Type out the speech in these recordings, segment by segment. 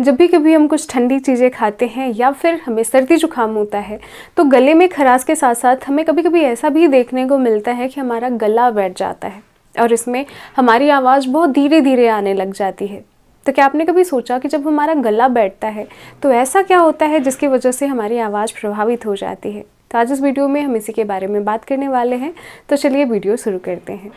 जब भी कभी हम कुछ ठंडी चीज़ें खाते हैं या फिर हमें सर्दी जुकाम होता है तो गले में खराश के साथ साथ हमें कभी कभी ऐसा भी देखने को मिलता है कि हमारा गला बैठ जाता है और इसमें हमारी आवाज़ बहुत धीरे धीरे आने लग जाती है तो क्या आपने कभी सोचा कि जब हमारा गला बैठता है तो ऐसा क्या होता है जिसकी वजह से हमारी आवाज़ प्रभावित हो जाती है तो आज इस वीडियो में हम इसी के बारे में बात करने वाले हैं तो चलिए वीडियो शुरू करते हैं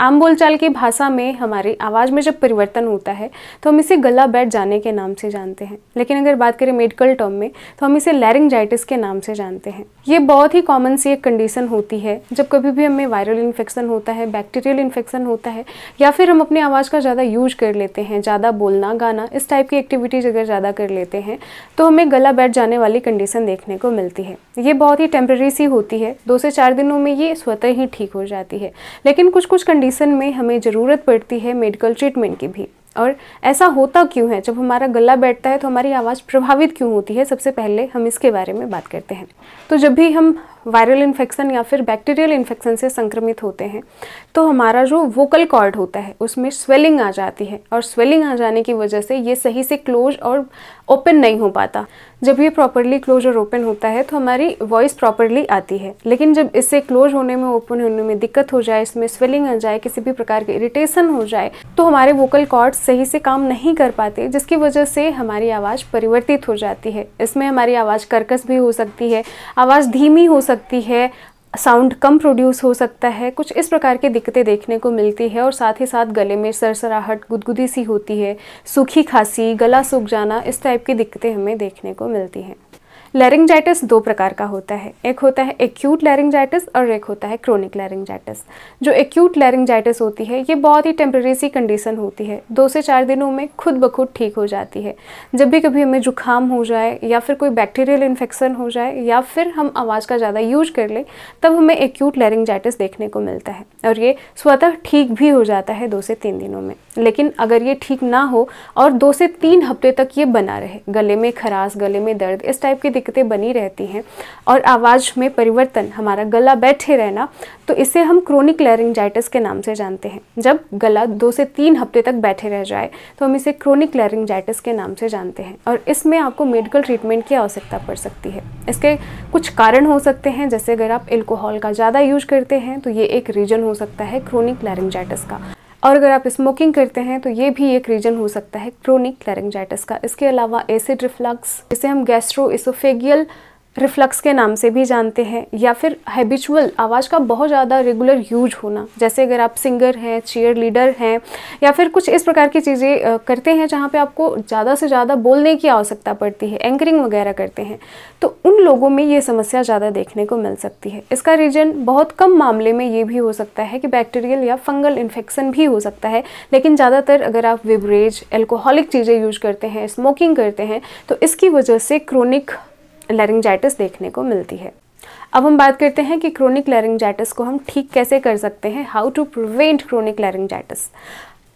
आम बोलचाल की भाषा में हमारी आवाज़ में जब परिवर्तन होता है तो हम इसे गला बैठ जाने के नाम से जानते हैं लेकिन अगर बात करें मेडिकल टर्म में तो हम इसे लैरिंगजाइटिस के नाम से जानते हैं ये बहुत ही कॉमन सी एक कंडीशन होती है जब कभी भी हमें वायरल इन्फेक्शन होता है बैक्टीरियल इन्फेक्शन होता है या फिर हम अपनी आवाज़ का ज़्यादा यूज कर लेते हैं ज़्यादा बोलना गाना इस टाइप की एक्टिविटीज़ अगर ज़्यादा कर लेते हैं तो हमें गला बैठ जाने वाली कंडीशन देखने को मिलती है ये बहुत ही टेम्प्रेरी सी होती है दो से चार दिनों में ये स्वतः ही ठीक हो जाती है लेकिन कुछ कुछ कंडीशन कंडीशन में हमें ज़रूरत पड़ती है मेडिकल ट्रीटमेंट की भी और ऐसा होता क्यों है जब हमारा गला बैठता है तो हमारी आवाज़ प्रभावित क्यों होती है सबसे पहले हम इसके बारे में बात करते हैं तो जब भी हम वायरल इन्फेक्शन या फिर बैक्टीरियल इन्फेक्शन से संक्रमित होते हैं तो हमारा जो वोकल कॉर्ड होता है उसमें स्वेलिंग आ जाती है और स्वेलिंग आ जाने की वजह से ये सही से क्लोज और ओपन नहीं हो पाता जब ये प्रॉपरली क्लोज और ओपन होता है तो हमारी वॉइस प्रॉपरली आती है लेकिन जब इससे क्लोज होने में ओपन होने में दिक्कत हो जाए इसमें स्वेलिंग आ जाए किसी भी प्रकार के इरिटेशन हो जाए तो हमारे वोकल कॉर्ड्स सही से काम नहीं कर पाते जिसकी वजह से हमारी आवाज़ परिवर्तित हो जाती है इसमें हमारी आवाज़ कर्कश भी हो सकती है आवाज़ धीमी हो सकती है साउंड कम प्रोड्यूस हो सकता है कुछ इस प्रकार की दिक्कतें देखने को मिलती है और साथ ही साथ गले में सरसराहट गुदगुदी सी होती है सूखी खांसी गला सूख जाना इस टाइप की दिक्कतें हमें देखने को मिलती हैं लैरिंगजाइटिस दो प्रकार का होता है एक होता है एक्यूट लैरिंगजाइटिस और एक होता है क्रोनिक लैरिंगजाइटिस जो एक्यूट लैरिंगजाइटिस होती है ये बहुत ही टेम्प्रेरी सी कंडीशन होती है दो से चार दिनों में खुद ब खुद ठीक हो जाती है जब भी कभी हमें जुकाम हो जाए या फिर कोई बैक्टीरियल इन्फेक्शन हो जाए या फिर हम आवाज़ का ज़्यादा यूज कर लें तब हमें एक्यूट लैरिंगजाइटिस देखने को मिलता है और ये स्वतः ठीक भी हो जाता है दो से तीन दिनों में लेकिन अगर ये ठीक ना हो और दो से तीन हफ्ते तक ये बना रहे गले में खराश गले में दर्द इस टाइप की दिक्कतें बनी रहती हैं और आवाज़ में परिवर्तन हमारा गला बैठे रहना तो इसे हम क्रोनिक लैरिंगजाइटिस के नाम से जानते हैं जब गला दो से तीन हफ्ते तक बैठे रह जाए तो हम इसे क्रोनिक लैरिंगजाइटिस के नाम से जानते हैं और इसमें आपको मेडिकल ट्रीटमेंट की आवश्यकता पड़ सकती है इसके कुछ कारण हो सकते हैं जैसे अगर आप एल्कोहल का ज़्यादा यूज करते हैं तो ये एक रीजन हो सकता है क्रोनिक लैरिंगजाइटिस का और अगर आप स्मोकिंग करते हैं तो ये भी एक रीजन हो सकता है क्रोनिक लैरेंजाइटिस का इसके अलावा एसिड रिफ्लक्स जिसे हम गैस्ट्रो इसोफेगियल रिफ्लक्स के नाम से भी जानते हैं या फिर हैबिचुअल आवाज़ का बहुत ज़्यादा रेगुलर यूज होना जैसे अगर आप सिंगर हैं चेयर लीडर हैं या फिर कुछ इस प्रकार की चीज़ें करते हैं जहाँ पे आपको ज़्यादा से ज़्यादा बोलने की आवश्यकता पड़ती है एंकरिंग वगैरह करते हैं तो उन लोगों में ये समस्या ज़्यादा देखने को मिल सकती है इसका रीजन बहुत कम मामले में ये भी हो सकता है कि बैक्टीरियल या फंगल इन्फेक्शन भी हो सकता है लेकिन ज़्यादातर अगर आप विबरेज एल्कोहलिक चीज़ें यूज करते हैं स्मोकिंग करते हैं तो इसकी वजह से क्रोनिक लैरिंगजाइटिस देखने को मिलती है अब हम बात करते हैं कि क्रोनिक लैरिंगजाइटिस को हम ठीक कैसे कर सकते हैं how to prevent chronic laryngitis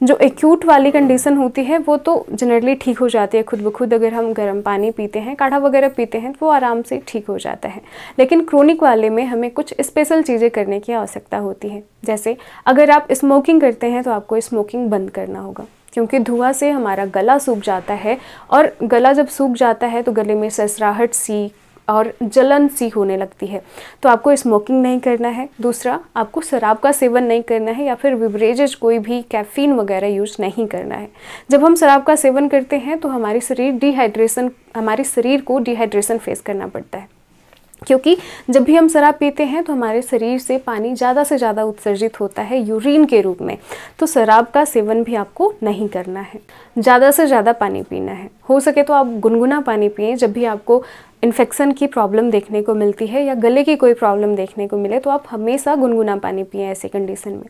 जो एक्यूट वाली कंडीशन होती है वो तो जनरली ठीक हो जाती है खुद ब खुद अगर हम गर्म पानी पीते हैं काढ़ा वगैरह पीते हैं तो वो आराम से ठीक हो जाता है लेकिन क्रोनिक वाले में हमें कुछ स्पेशल चीज़ें करने की आवश्यकता होती है जैसे अगर आप स्मोकिंग करते हैं तो आपको स्मोकिंग बंद करना होगा क्योंकि धुआं से हमारा गला सूख जाता है और गला जब सूख जाता है तो गले में ससराहट सी और जलन सी होने लगती है तो आपको स्मोकिंग नहीं करना है दूसरा आपको शराब का सेवन नहीं करना है या फिर विवरेज कोई भी कैफ़ीन वगैरह यूज नहीं करना है जब हम शराब का सेवन करते हैं तो हमारे शरीर डिहाइड्रेशन हमारे शरीर को डिहाइड्रेशन फेस करना पड़ता है क्योंकि जब भी हम शराब पीते हैं तो हमारे शरीर से पानी ज़्यादा से ज़्यादा उत्सर्जित होता है यूरिन के रूप में तो शराब का सेवन भी आपको नहीं करना है ज़्यादा से ज़्यादा पानी पीना है हो सके तो आप गुनगुना पानी पिए जब भी आपको इन्फेक्शन की प्रॉब्लम देखने को मिलती है या गले की कोई प्रॉब्लम देखने को मिले तो आप हमेशा गुनगुना पानी पिए ऐसी कंडीशन में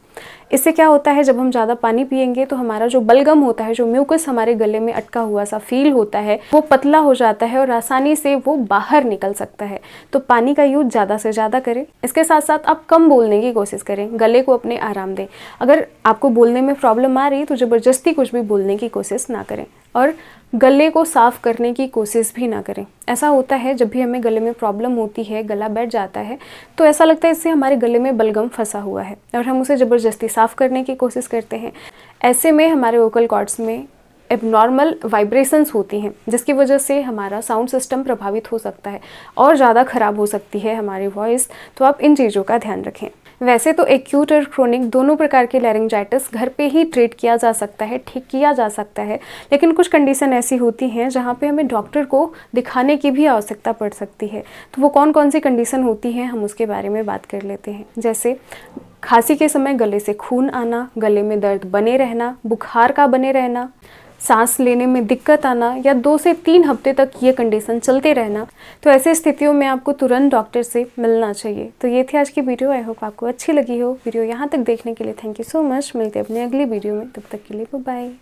इससे क्या होता है जब हम ज़्यादा पानी पियेंगे तो हमारा जो बलगम होता है जो म्यूकस हमारे गले में अटका हुआ सा फील होता है वो पतला हो जाता है और आसानी से वो बाहर निकल सकता है तो पानी का यूज ज़्यादा से ज़्यादा करें इसके साथ साथ आप कम बोलने की कोशिश करें गले को अपने आराम दें अगर आपको बोलने में प्रॉब्लम आ रही तो ज़बरदस्ती कुछ भी बोलने की कोशिश ना करें और गले को साफ़ करने की कोशिश भी ना करें ऐसा होता है जब भी हमें गले में प्रॉब्लम होती है गला बैठ जाता है तो ऐसा लगता है इससे हमारे गले में बलगम फंसा हुआ है और हम उसे ज़बरदस्ती साफ़ करने की कोशिश करते हैं ऐसे में हमारे वोकल कॉर्ड्स में एबनॉर्मल वाइब्रेशंस होती हैं जिसकी वजह से हमारा साउंड सिस्टम प्रभावित हो सकता है और ज़्यादा ख़राब हो सकती है हमारी वॉइस तो आप इन चीज़ों का ध्यान रखें वैसे तो एक्यूट और क्रोनिक दोनों प्रकार के लैरिंगजाइटिस घर पे ही ट्रीट किया जा सकता है ठीक किया जा सकता है लेकिन कुछ कंडीशन ऐसी होती हैं जहाँ पे हमें डॉक्टर को दिखाने की भी आवश्यकता पड़ सकती है तो वो कौन कौन सी कंडीशन होती है हम उसके बारे में बात कर लेते हैं जैसे खांसी के समय गले से खून आना गले में दर्द बने रहना बुखार का बने रहना सांस लेने में दिक्कत आना या दो से तीन हफ्ते तक ये कंडीशन चलते रहना तो ऐसे स्थितियों में आपको तुरंत डॉक्टर से मिलना चाहिए तो ये थी आज की वीडियो आई होप आपको अच्छी लगी हो वीडियो यहाँ तक देखने के लिए थैंक यू सो मच मिलते अपने अगली वीडियो में तब तक के लिए बाय